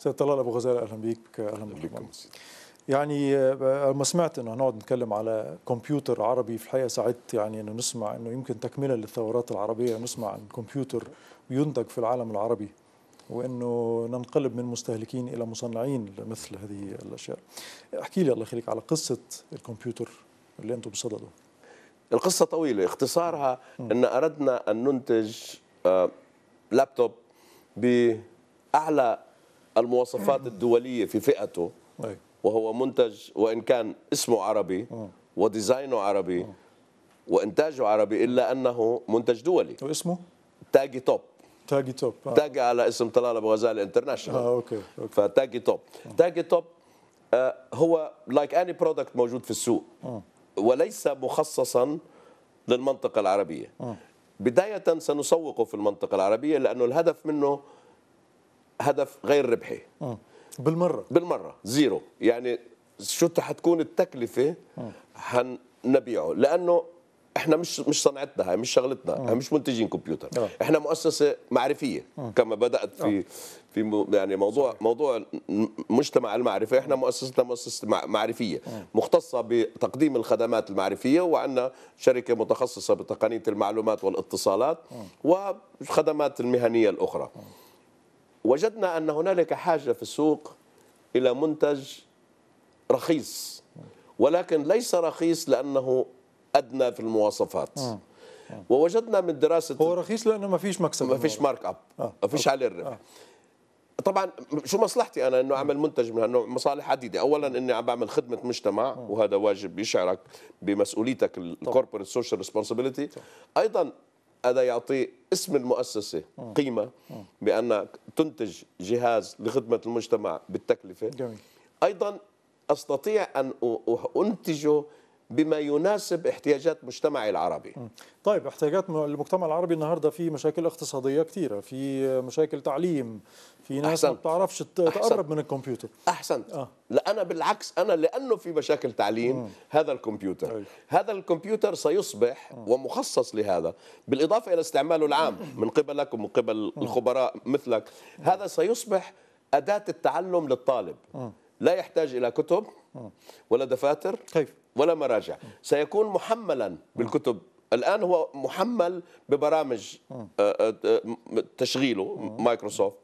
سيد طلال ابو غزاله اهلا بك اهلا بكم يعني لما آه، آه، سمعت انه هنقعد نتكلم على كمبيوتر عربي في الحقيقه سعدت يعني انه نسمع انه يمكن تكمله للثورات العربيه نسمع عن كمبيوتر ينتج في العالم العربي وانه ننقلب من مستهلكين الى مصنعين لمثل هذه الاشياء. احكي لي الله يخليك على قصه الكمبيوتر اللي انتم بصدده. القصه طويله، اختصارها ان اردنا ان ننتج آه، لابتوب باعلى المواصفات الدولية في فئته وهو منتج وإن كان اسمه عربي وديزاينه عربي وإنتاجه عربي إلا أنه منتج دولي واسمه؟ تاجي توب تاجي توب آه. تاجي على اسم طلال ابو غزال انترناشونال اه اوكي اوكي فتاجي توب آه. تاجي توب آه هو لايك اني برودكت موجود في السوق آه. وليس مخصصا للمنطقه العربيه آه. بدايه سنسوقه في المنطقه العربيه لانه الهدف منه هدف غير ربحي آه. بالمره بالمره زيرو يعني شو حتكون التكلفه حنبيعه لانه احنا مش مش صنعتنا هاي مش شغلتنا احنا آه. مش منتجين كمبيوتر أوه. احنا مؤسسه معرفيه أوه. كما بدات في أوه. في مو يعني موضوع صحيح. موضوع مجتمع المعرفه احنا مؤسستنا مؤسسه معرفيه أوه. مختصه بتقديم الخدمات المعرفيه وعندنا شركه متخصصه بتقنيه المعلومات والاتصالات أوه. والخدمات المهنيه الاخرى أوه. وجدنا أن هنالك حاجة في السوق إلى منتج رخيص ولكن ليس رخيص لأنه أدنى في المواصفات آه، آه. ووجدنا من دراسة هو رخيص لأنه ما فيش مكسب ما فيش مارك أب آه، ما فيش عليه الربح طبعا شو مصلحتي انا انه اعمل منتج من هالنوع مصالح عديده اولا اني عم بعمل خدمه مجتمع وهذا واجب يشعرك بمسؤوليتك الكوربوريت سوشيال ريسبونسبيلتي ايضا هذا يعطي اسم المؤسسه قيمه بان تنتج جهاز لخدمه المجتمع بالتكلفه جميل. ايضا استطيع ان انتجه بما يناسب احتياجات مجتمع العربي طيب احتياجات المجتمع العربي النهارده في مشاكل اقتصاديه كثيرة في مشاكل تعليم في ناس أحسنت. ما بتعرفش تقرب أحسنت. من الكمبيوتر احسنت آه. لا انا بالعكس انا لانه في مشاكل تعليم مم. هذا الكمبيوتر أي. طيب. هذا الكمبيوتر سيصبح مم. ومخصص لهذا بالاضافه الى استعماله العام من قبلك ومن قبل مم. الخبراء مثلك مم. هذا سيصبح اداه التعلم للطالب مم. لا يحتاج الى كتب آه. ولا دفاتر كيف ولا مراجع سيكون محملا بالكتب آه. الان هو محمل ببرامج آه. تشغيله مايكروسوفت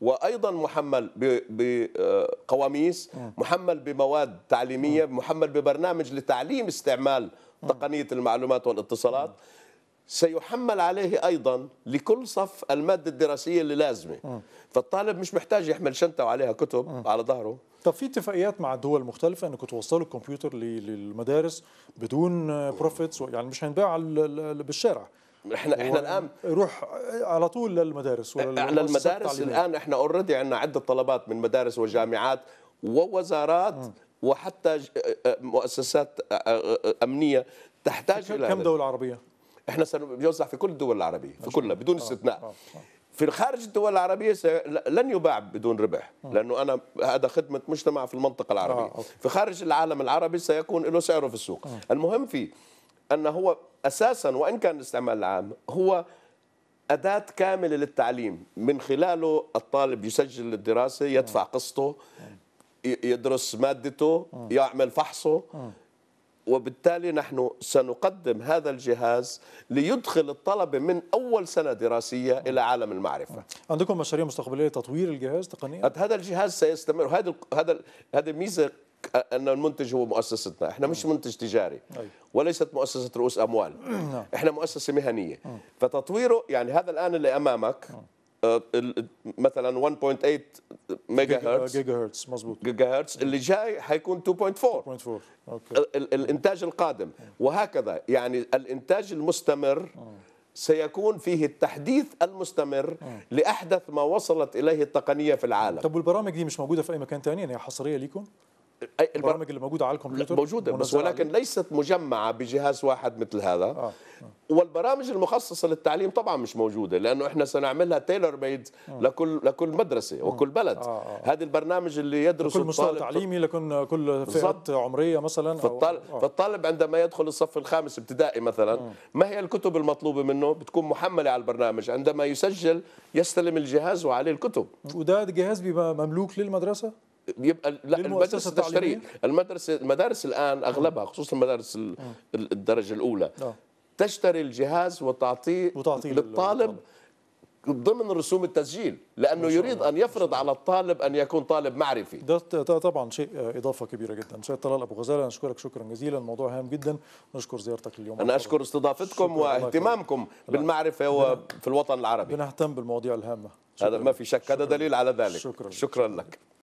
وايضا محمل بقواميس محمل بمواد تعليميه محمل ببرنامج لتعليم استعمال تقنيه المعلومات والاتصالات سيحمل عليه ايضا لكل صف الماده الدراسيه اللي لازمه م. فالطالب مش محتاج يحمل شنطه وعليها كتب م. على ظهره طب في اتفاقيات مع الدول مختلفه انكم توصلوا الكمبيوتر للمدارس بدون بروفيتس يعني مش هينباع بالشارع احنا احنا الان روح على طول للمدارس على المدارس الان احنا اوريدي عندنا عده طلبات من مدارس وجامعات ووزارات م. وحتى مؤسسات امنيه تحتاج الى كم دوله عربيه احنا سنوزع في كل الدول العربيه في كلها بدون آه، استثناء آه، آه. في خارج الدول العربية لن يباع بدون ربح لأنه أنا هذا خدمة مجتمع في المنطقة العربية في خارج العالم العربي سيكون له سعره في السوق المهم فيه أن هو أساسا وإن كان الاستعمال العام هو أداة كاملة للتعليم من خلاله الطالب يسجل الدراسة يدفع قسطه يدرس مادته يعمل فحصه وبالتالي نحن سنقدم هذا الجهاز ليدخل الطلبة من أول سنة دراسية إلى عالم المعرفة عندكم مشاريع مستقبلية تطوير الجهاز تقنيا؟ هذا الجهاز سيستمر هذا هذا هذه ميزة أن المنتج هو مؤسستنا إحنا مش نعم. منتج تجاري وليست مؤسسة رؤوس أموال نعم. إحنا مؤسسة مهنية نعم. فتطويره يعني هذا الآن اللي أمامك آه، مثلا 1.8 ميجا هرتز جيجا هرتز مضبوط جيجا هرتز اللي جاي حيكون 2.4 2.4 اوكي الانتاج القادم وهكذا يعني الانتاج المستمر آه. سيكون فيه التحديث المستمر آه. لأحدث ما وصلت إليه التقنية في العالم طب والبرامج دي مش موجودة في أي مكان ثاني يعني حصرية ليكم؟ البرامج اللي موجوده على الكمبيوتر موجوده بس ولكن عليه. ليست مجمعه بجهاز واحد مثل هذا آه. آه. والبرامج المخصصه للتعليم طبعا مش موجوده لانه احنا سنعملها تيلر ميد آه. لكل لكل مدرسه آه. وكل بلد آه. آه. هذا البرنامج اللي يدرسه كل مستوى تعليمي لكن كل فئه عمريه مثلا فالطالب, آه. فالطالب عندما يدخل الصف الخامس ابتدائي مثلا آه. ما هي الكتب المطلوبه منه بتكون محمله على البرنامج عندما يسجل يستلم الجهاز وعليه الكتب وده جهاز بيبقى مملوك للمدرسه يبقى لا المدرسه تشتريه المدرسه المدارس الان اغلبها خصوصا المدارس الدرجه الاولى آه. تشتري الجهاز وتعطيه وتعطي للطالب ضمن رسوم التسجيل لانه يريد ان يفرض على الطالب ان يكون طالب معرفي ده طبعا شيء آه، اضافه كبيره جدا سيد طلال ابو غزاله نشكرك شكرا جزيلا الموضوع هام جدا نشكر زيارتك اليوم انا اشكر استضافتكم واهتمامكم بالمعرفه وفي الوطن العربي بنهتم بالمواضيع الهامه هذا ما في شك هذا دليل على ذلك شكرا, شكرا لك